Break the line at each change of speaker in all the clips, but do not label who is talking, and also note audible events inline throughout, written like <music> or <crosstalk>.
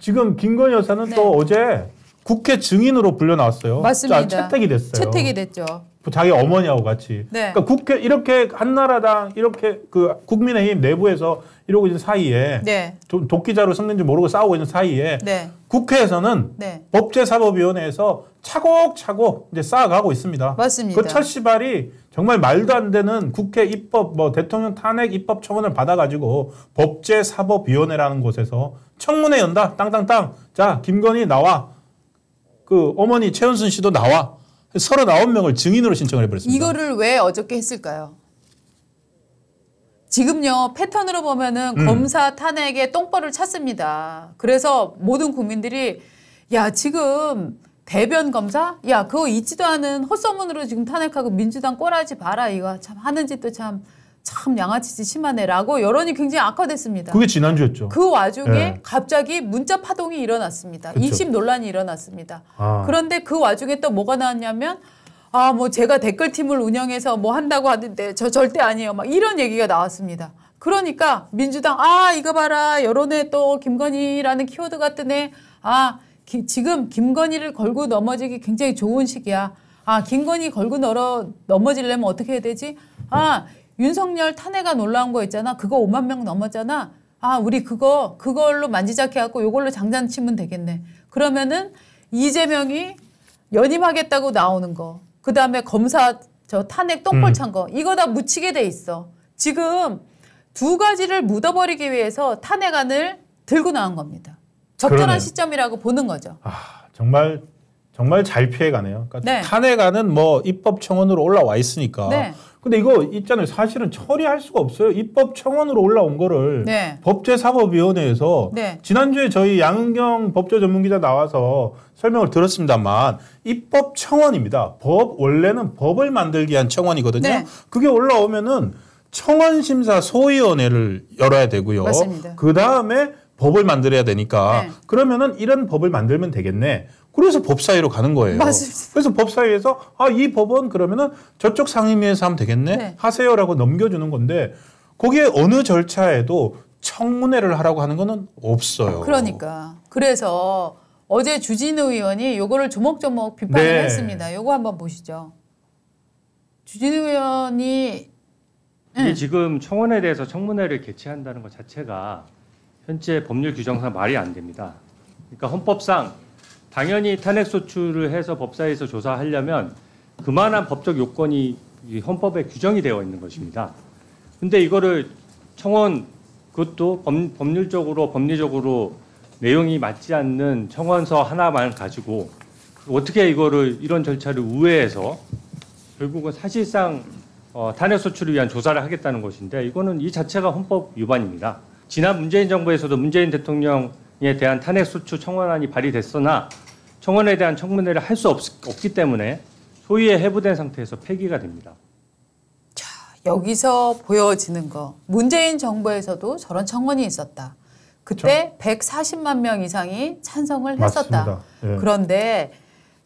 지금 김건희 여사는 네. 또 어제 국회 증인으로 불려 나왔어요. 맞습니다. 채택이 됐어요. 채택이 됐죠. 뭐 자기 어머니하고 같이. 네. 그러니까 국회 이렇게 한나라당 이렇게 그 국민의힘 내부에서 이러고 있는 사이에 네. 도끼자로 섞는지 모르고 싸우고 있는 사이에 네. 국회에서는 네. 법제사법위원회에서 차곡차곡 이제 쌓아가고 있습니다. 맞습니다. 그첫 시발이 정말 말도 안 되는 국회 입법 뭐 대통령 탄핵 입법 청원을 받아가지고 법제사법위원회라는 곳에서 청문회 연다 땅땅땅 자 김건희 나와 그 어머니 최은순 씨도 나와 서른아 명을 증인으로 신청을 해버렸습니다.
이거를 왜 어저께 했을까요? 지금요 패턴으로 보면은 음. 검사 탄핵에 똥벌을 찼습니다. 그래서 모든 국민들이 야 지금 대변 검사 야 그거 있지도 않은 헛소문으로 지금 탄핵하고 민주당 꼬라지 봐라 이거 참 하는 짓도 참참 양아치지 심하네라고 여론이 굉장히 악화됐습니다. 그게 지난주였죠. 그 와중에 네. 갑자기 문자 파동이 일어났습니다. 그쵸. 인심 논란이 일어났습니다. 아. 그런데 그 와중에 또 뭐가 나왔냐면 아뭐 제가 댓글팀을 운영해서 뭐 한다고 하는데 저 절대 아니에요. 막 이런 얘기가 나왔습니다. 그러니까 민주당 아 이거 봐라 여론에 또 김건희라는 키워드가 뜨네. 아 기, 지금 김건희를 걸고 넘어지기 굉장히 좋은 시기야. 아 김건희 걸고 넘어 넘어지려면 어떻게 해야 되지? 아 네. 윤석열 탄핵가 놀라운 거 있잖아. 그거 5만 명 넘었잖아. 아, 우리 그거, 그걸로 만지작해갖고 이걸로 장단 치면 되겠네. 그러면은 이재명이 연임하겠다고 나오는 거. 그 다음에 검사 저 탄핵 똥벌찬 음. 거. 이거 다 묻히게 돼 있어. 지금 두 가지를 묻어버리기 위해서 탄핵안을 들고 나온 겁니다. 적절한 그러네요. 시점이라고 보는 거죠. 아,
정말 정말 잘 피해가네요. 그러니까 네. 탄핵안은 뭐 입법청원으로 올라와 있으니까 네. 근데 이거 있잖아요. 사실은 처리할 수가 없어요. 입법 청원으로 올라온 거를 네. 법제사법위원회에서 네. 지난주에 저희 양은경 법조 전문기자 나와서 설명을 들었습니다만 입법 청원입니다. 법 원래는 법을 만들기 위한 청원이거든요. 네. 그게 올라오면은 청원 심사 소위원회를 열어야 되고요. 그 다음에 법을 만들어야 되니까 네. 그러면은 이런 법을 만들면 되겠네. 그래서 법사위로 가는 거예요. 맞습니다. 그래서 법사위에서 아 이 법은 그러면은 저쪽 상임위에서 하면 되겠네 네. 하세요라고 넘겨주는 건데 거기에 어느 절차에도 청문회를 하라고 하는 거는 없어요. 아,
그러니까 그래서 어제 주진우 의원이 요거를 조목조목 비판을 네. 했습니다. 요거 한번 보시죠. 주진우 의원이 네. 이게 응.
지금 청원에 대해서 청문회를 개최한다는 것 자체가 현재 법률 규정상 말이 안 됩니다. 그러니까 헌법상 당연히 탄핵 소추를 해서 법사위에서 조사하려면 그만한 법적 요건이 헌법에 규정이 되어 있는 것입니다. 근데 이거를 청원 그것도 법, 률적으로 법리적으로 내용이 맞지 않는 청원서 하나만 가지고 어떻게 이거를 이런 절차를 우회해서 결국은 사실상 어, 탄핵 소추를 위한 조사를 하겠다는 것인데 이거는 이 자체가 헌법 위반입니다. 지난 문재인 정부에서도 문재인 대통령에 대한 탄핵 소추 청원안이 발의됐으나 청원에 대한 청문회를 할 수 없기 때문에 소위의 해부된 상태에서 폐기가 됩니다. 자,
여기서 보여지는 거. 문재인 정부에서도 저런 청원이 있었다. 그때 저... 140만 명 이상이 찬성을 했었다. 예. 그런데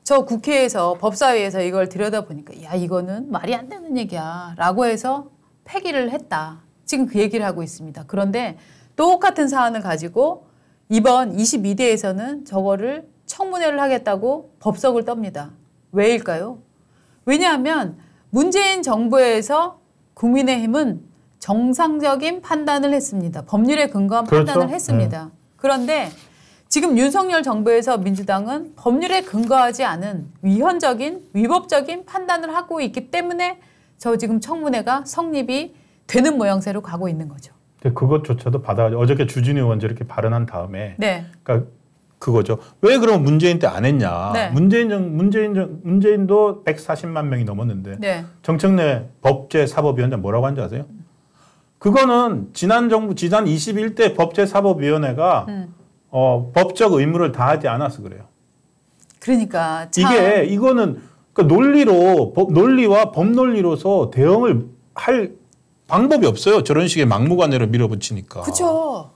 저 국회에서 법사위에서 이걸 들여다보니까 야 이거는 말이 안 되는 얘기야 라고 해서 폐기를 했다. 지금 그 얘기를 하고 있습니다. 그런데 똑같은 사안을 가지고 이번 22대에서는 저거를 청문회를 하겠다고 법석을 떱니다. 왜일까요? 왜냐하면 문재인 정부에서 국민의힘은 정상적인 판단을 했습니다. 법률에 근거한 그렇죠? 판단을 네. 했습니다. 네. 그런데 지금 윤석열 정부에서 민주당은 법률에 근거하지 않은 위헌적인 위법적인 판단을 하고 있기 때문에 저 지금 청문회가 성립이 되는 모양새로 가고 있는 거죠.
그것조차도 받아 어저께 주진우 의원 저렇게 발언한 다음에 네. 그러니까 그거죠. 왜 그럼 문재인 때 안 했냐? 네. 문재인 정 문재인 정 문재인도 140만 명이 넘었는데 네. 정청래 법제사법위원장 뭐라고 한지 아세요? 그거는 지난 정부 지난 21대 법제사법위원회가 음. 어, 법적 의무를 다하지 않아서 그래요.
그러니까 이게
이거는 그러니까 논리로 법, 논리와 법 논리로서 대응을 할 방법이 없어요. 저런 식의 막무가내로 밀어붙이니까.
그렇죠.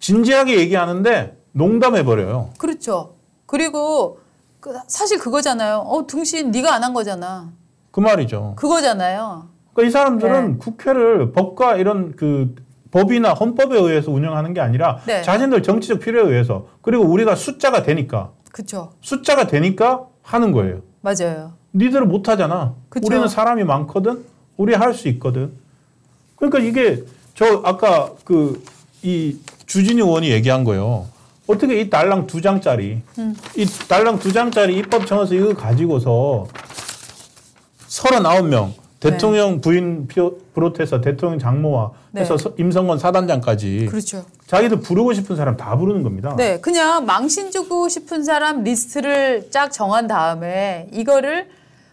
진지하게 얘기하는데 농담해버려요.
그렇죠. 그리고 그 사실 그거잖아요. 어 등신 네가 안 한 거잖아.
그 말이죠.
그거잖아요.
그러니까 이 사람들은 네. 국회를 법과 이런 그 법이나 헌법에 의해서 운영하는 게 아니라 네. 자신들 정치적 필요에 의해서 그리고 우리가 숫자가 되니까 그렇죠. 숫자가 되니까 하는 거예요. 맞아요. 니들은 못 하잖아. 그쵸? 우리는 사람이 많거든. 우리 할 수 있거든. 그러니까 이게 저 아까 그 이 주진우 의원이 얘기한 거요. 어떻게 이 달랑 두 장짜리, 음. 이 달랑 두 장짜리 입법 청에서 이거 가지고서 39명, 대통령 네. 부인 비롯해서 대통령 장모와 네. 해서 임성건 사단장까지 그렇죠. 자기들 부르고 싶은 사람 다 부르는 겁니다. 네,
그냥 망신 주고 싶은 사람 리스트를 쫙 정한 다음에 이거를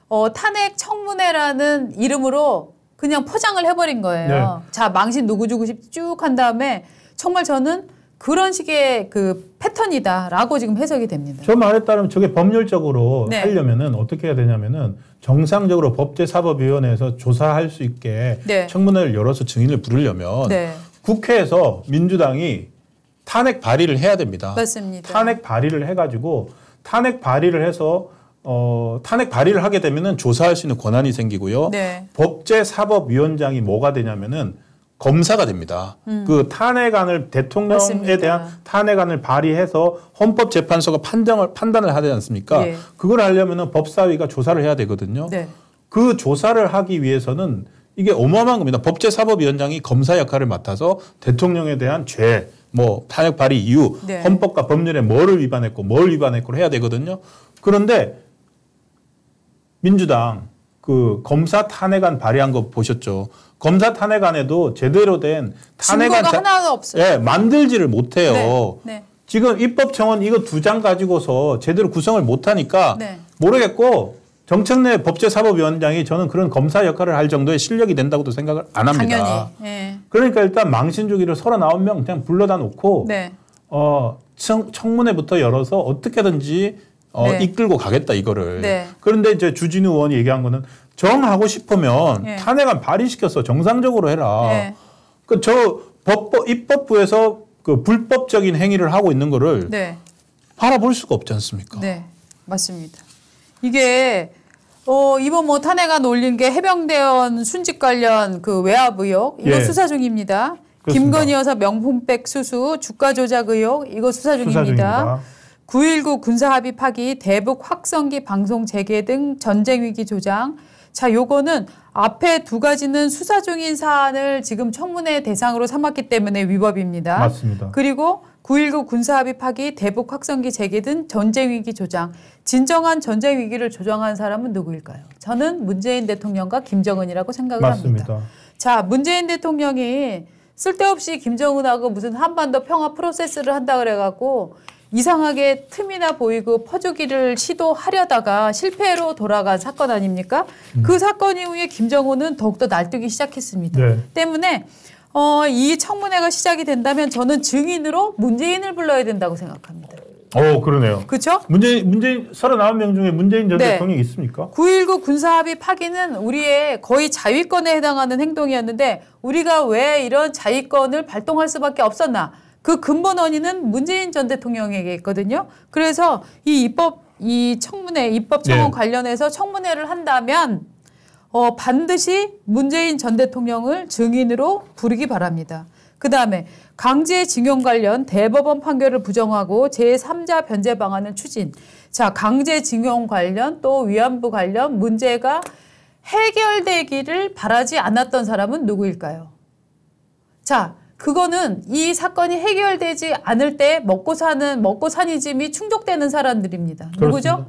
어, 탄핵 청문회라는 이름으로 그냥 포장을 해버린 거예요. 네. 자, 망신 누구 주고 싶지 쭉 한 다음에 정말 저는 그런 식의 그 패턴이다라고 지금 해석이 됩니다.
저 말에 따르면 저게 법률적으로 네. 하려면은 어떻게 해야 되냐면은 정상적으로 법제사법위원회에서 조사할 수 있게 네. 청문회를 열어서 증인을 부르려면 네. 국회에서 민주당이 탄핵 발의를 해야 됩니다. 맞습니다. 탄핵 발의를 해가지고 탄핵 발의를 해서 어, 탄핵 발의를 하게 되면은 조사할 수 있는 권한이 생기고요. 네. 법제사법위원장이 뭐가 되냐면은 검사가 됩니다. 음. 그 탄핵안을 대통령에 맞습니다. 대한 탄핵안을 발의해서 헌법재판소가 판정을 판단을 하지 않습니까? 예. 그걸 하려면은 법사위가 조사를 해야 되거든요. 네. 그 조사를 하기 위해서는 이게 어마어마한 겁니다. 법제사법위원장이 검사 역할을 맡아서 대통령에 대한 죄, 뭐 탄핵 발의 이유, 네. 헌법과 법률에 뭐를 위반했고 뭘 위반했고 해야 되거든요. 그런데 민주당 그 검사 탄핵안 발의한 거 보셨죠? 검사 탄핵안에도 제대로 된 탄핵안 자, 하나도 없어요. 예, 만들지를 못해요. 네, 네. 지금 입법청원 이거 두 장 가지고서 제대로 구성을 못하니까 네. 모르겠고 정청래 법제사법위원장이 저는 그런 검사 역할을 할 정도의 실력이 된다고도 생각을 안 합니다. 당연히. 예. 그러니까 일단 망신주기를 39명 그냥 불러다 놓고 네. 어, 청, 청문회부터 열어서 어떻게든지 어, 네. 이끌고 가겠다 이거를. 네. 그런데 이제 주진우 의원이 얘기한 거는 정하고 싶으면 네. 탄핵안 발의시켜서 정상적으로 해라. 네. 그저 법법 입법부에서 그 불법적인 행위를 하고 있는 거를 네. 바라볼 수가 없지 않습니까?
네, 맞습니다. 이게 어, 이번 뭐 탄핵안 올린 게 해병대원 순직 관련 그 외압 의혹 이거 예. 수사 중입니다. 그렇습니다. 김건희 여사 명품백 수수 주가 조작 의혹 이거 수사 중입니다. 수사 중입니다. 9.19 군사합의 파기, 대북 확성기 방송 재개 등 전쟁위기 조장. 자, 요거는 앞에 두 가지는 수사 중인 사안을 지금 청문회 대상으로 삼았기 때문에 위법입니다. 맞습니다. 그리고 9.19 군사합의 파기, 대북 확성기 재개 등 전쟁위기 조장. 진정한 전쟁위기를 조장한 사람은 누구일까요? 저는 문재인 대통령과 김정은이라고 생각을 맞습니다. 합니다. 자, 문재인 대통령이 쓸데없이 김정은하고 무슨 한반도 평화 프로세스를 한다 그래갖고 이상하게 틈이나 보이고 퍼주기를 시도하려다가 실패로 돌아간 사건 아닙니까? 음. 그 사건 이후에 김정은은 더욱더 날뛰기 시작했습니다. 네. 때문에 어, 이 청문회가 시작이 된다면 저는 증인으로 문재인을 불러야 된다고 생각합니다.
어, 그러네요. 그렇죠? 문재인 문재인 39명 중에 문재인 전 네. 대통령이 있습니까?
919 군사합의 파기는 우리의 거의 자위권에 해당하는 행동이었는데 우리가 왜 이런 자위권을 발동할 수밖에 없었나? 그 근본 원인은 문재인 전 대통령에게 있거든요. 그래서 이 입법 이 청문회 입법 청원 네. 관련해서 청문회를 한다면 어, 반드시 문재인 전 대통령을 증인으로 부르기 바랍니다. 그 다음에 강제징용 관련 대법원 판결을 부정하고 제3자 변제 방안을 추진. 자, 강제징용 관련 또 위안부 관련 문제가 해결되기를 바라지 않았던 사람은 누구일까요? 자, 그거는 이 사건이 해결되지 않을 때 먹고 사는 먹고 사니즘이 충족되는 사람들입니다. 니다 누구죠?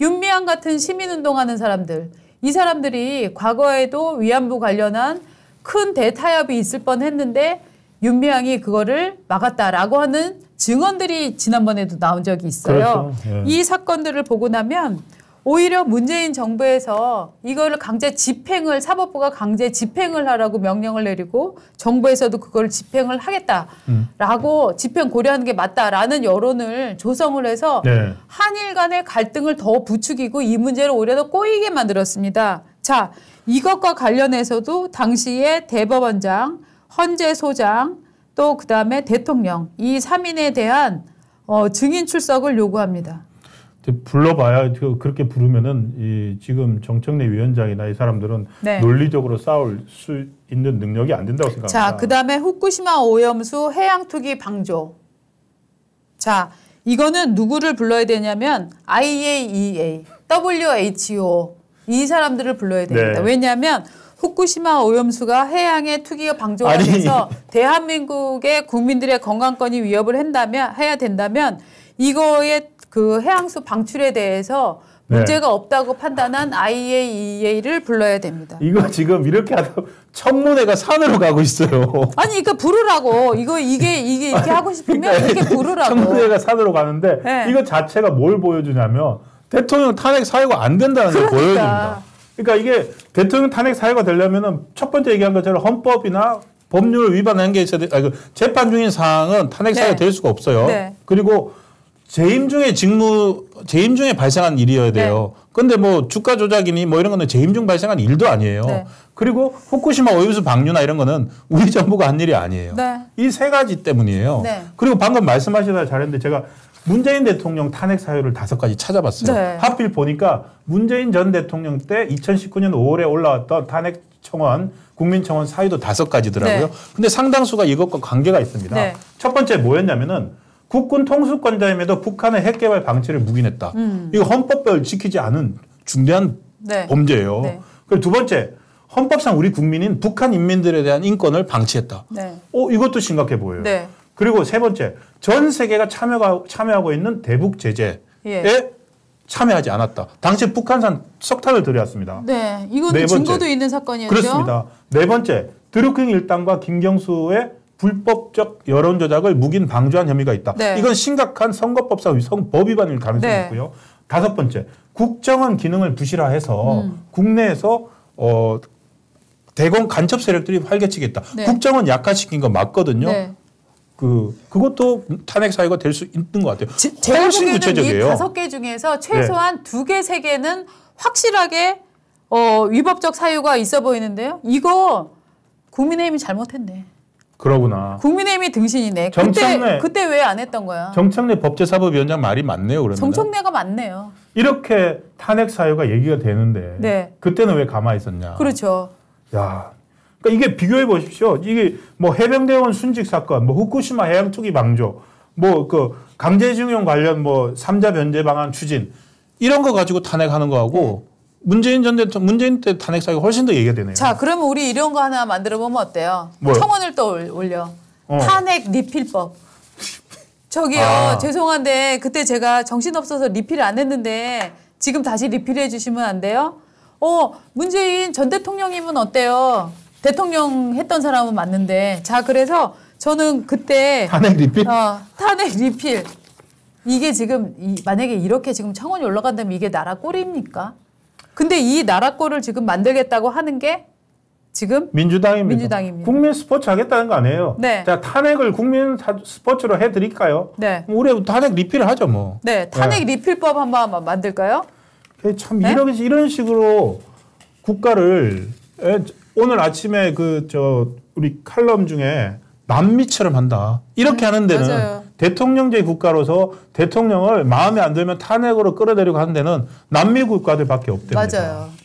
윤미향 같은 시민운동하는 사람들. 이 사람들이 과거에도 위안부 관련한 큰 대타협이 있을 뻔했는데 윤미향이 그거를 막았다라고 하는 증언들이 지난번에도 나온 적이 있어요. 그렇죠. 예. 이 사건들을 보고 나면 오히려 문재인 정부에서 이걸 강제 집행을 사법부가 강제 집행을 하라고 명령을 내리고 정부에서도 그걸 집행을 하겠다라고 음. 집행 고려하는 게 맞다라는 여론을 조성을 해서 네. 한일 간의 갈등을 더 부추기고 이 문제를 오히려 더 꼬이게 만들었습니다. 자, 이것과 관련해서도 당시에 대법원장, 헌재 소장, 또 그다음에 대통령 이 3인에 대한 어, 증인 출석을 요구합니다.
불러봐야 그, 그렇게 부르면은 이 지금 정청래 위원장이나 이 사람들은 네. 논리적으로 싸울 수 있는 능력이 안 된다고 생각합니다. 자,
그다음에 후쿠시마 오염수 해양 투기 방조. 자, 이거는 누구를 불러야 되냐면 IAEA, WHO 이 사람들을 불러야 됩니다. 네. 왜냐하면 후쿠시마 오염수가 해양의 투기가 방조가 돼서 대한민국의 국민들의 건강권이 위협을 한다면 해야 된다면 이거에 그 해양수 방출에 대해서 네. 문제가 네. 없다고 판단한 IAEA를 불러야 됩니다.
이거 지금 이렇게 하다 청문회가 산으로 가고 있어요.
아니, 그러니까 부르라고. 이거 이게 이게 이렇게 아니, 하고 싶으면 그러니까 이렇게 부르라고. 청문회가
산으로 가는데 네. 이거 자체가 뭘 보여주냐면 대통령 탄핵 사유가 안 된다는 그러니까. 보여줍니다. 그러니까 이게 대통령 탄핵 사유가 되려면은 첫 번째 얘기한 것처럼 헌법이나 법률을 위반한 게 있어야 돼. 아니, 그 재판 중인 사항은 탄핵 사유가 네. 될 수가 없어요. 네. 그리고 재임 중에 직무 재임 중에 발생한 일이어야 네. 돼요. 그런데뭐 주가 조작이니 뭐 이런 거는 재임 중 발생한 일도 아니에요. 네. 그리고 후쿠시마 오염수 방류나 이런 거는 우리 <laughs> 정부가 한 일이 아니에요. 네. 이세 가지 때문이에요. 네. 그리고 방금 말씀하시다 잘했는데 제가 문재인 대통령 탄핵 사유를 다섯 가지 찾아봤어요. 네. 하필 보니까 문재인 전 대통령 때 2019년 5월에 올라왔던 탄핵 청원 국민청원 사유도 다섯 가지더라고요. 근데 상당수가 이것과 관계가 있습니다. 첫 번째 뭐였냐면은 국군 통수권자임에도 북한의 핵개발 방치를 묵인했다. 음. 이거 헌법을 지키지 않은 중대한 네. 범죄예요. 네. 그리고 두 번째, 헌법상 우리 국민인 북한 인민들에 대한 인권을 방치했다. 네. 오, 어, 이것도 심각해 보여요. 네. 그리고 세 번째, 전 세계가 참여가, 참여하고 있는 대북 제재에 예. 참여하지 않았다. 당시 북한산 석탄을 들여왔습니다.
네, 이거는 네 증거도 있는 사건이었죠. 그렇습니다.
네 번째, 드루킹 일당과 김경수의 불법적 여론 조작을 묵인 방조한 혐의가 있다. 네. 이건 심각한 선거법상 위성법 위반일 가능성이 네. 있고요. 다섯 번째, 국정원 기능을 부실화해서 음. 국내에서 어 대공 간첩 세력들이 활개치겠다. 네. 국정원 약화시킨 거 맞거든요. 네. 그 그것도 탄핵 사유가 될 수 있는 것 같아요. 제, 제가 구체적이에요. 이 다섯
개 중에서 최소한 네. 두 개, 세 개는 확실하게 어, 위법적 사유가 있어 보이는데요. 이거 국민의힘이 잘못했네. 그러구나. 국민의힘이 등신이네. 정청래, 그때, 그때 왜 안 했던 거야?
정청래 법제사법위원장 말이 맞네요. 그러면 정청래가
맞네요.
이렇게 탄핵 사유가 얘기가 되는데 네. 그때는 왜 가만히 있었냐? 그렇죠. 야, 그러니까 이게 비교해 보십시오. 이게 뭐 해병대원 순직 사건, 뭐 후쿠시마 해양 투기 방조, 뭐 그 강제징용 관련 뭐 삼자 변제 방안 추진 이런 거 가지고 탄핵하는 거하고 네. 문재인 전 대통령, 문재인 때 탄핵 사유가 훨씬 더 얘기가 되네요.
자, 그러면 우리 이런 거 하나 만들어 보면 어때요? 뭐요? 청원을 또 올려. 어. 탄핵 리필법. 저기요, 아. 죄송한데 그때 제가 정신 없어서 리필 안 했는데 지금 다시 리필해 주시면 안 돼요? 어, 문재인 전 대통령님은 어때요? 대통령 했던 사람은 맞는데. 자, 그래서 저는 그때 탄핵 리필. 어, 탄핵 리필. 이게 지금 이, 만약에 이렇게 지금 청원이 올라간다면 이게 나라 꼴입니까? 근데 이 나라 거를 지금 만들겠다고 하는 게
지금 민주당입니다. 민주당입니다. 국민 스포츠 하겠다는 거 아니에요. 네. 자 탄핵을 국민 스포츠로 해드릴까요? 네. 올해 탄핵 리필을 하죠 뭐. 네, 탄핵 네. 리필법 한번 만들까요? 예, 참 네? 이런 이런 식으로 국가를 예, 오늘 아침에 그 저 우리 칼럼 중에 남미처럼 한다 이렇게 하는 데는 맞아요. 대통령제 국가로서 대통령을 마음에 안 들면 탄핵으로 끌어내려고 하는 데는 남미 국가들밖에 없대니
맞아요.